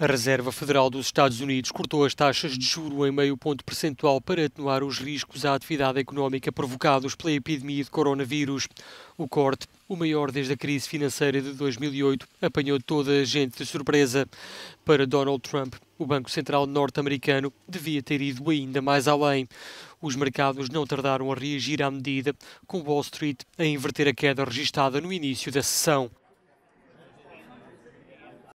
A Reserva Federal dos Estados Unidos cortou as taxas de juro em meio ponto percentual para atenuar os riscos à atividade económica provocados pela epidemia de coronavírus. O corte, o maior desde a crise financeira de 2008, apanhou toda a gente de surpresa. Para Donald Trump, o Banco Central norte-americano devia ter ido ainda mais além. Os mercados não tardaram a reagir à medida, com Wall Street a inverter a queda registada no início da sessão.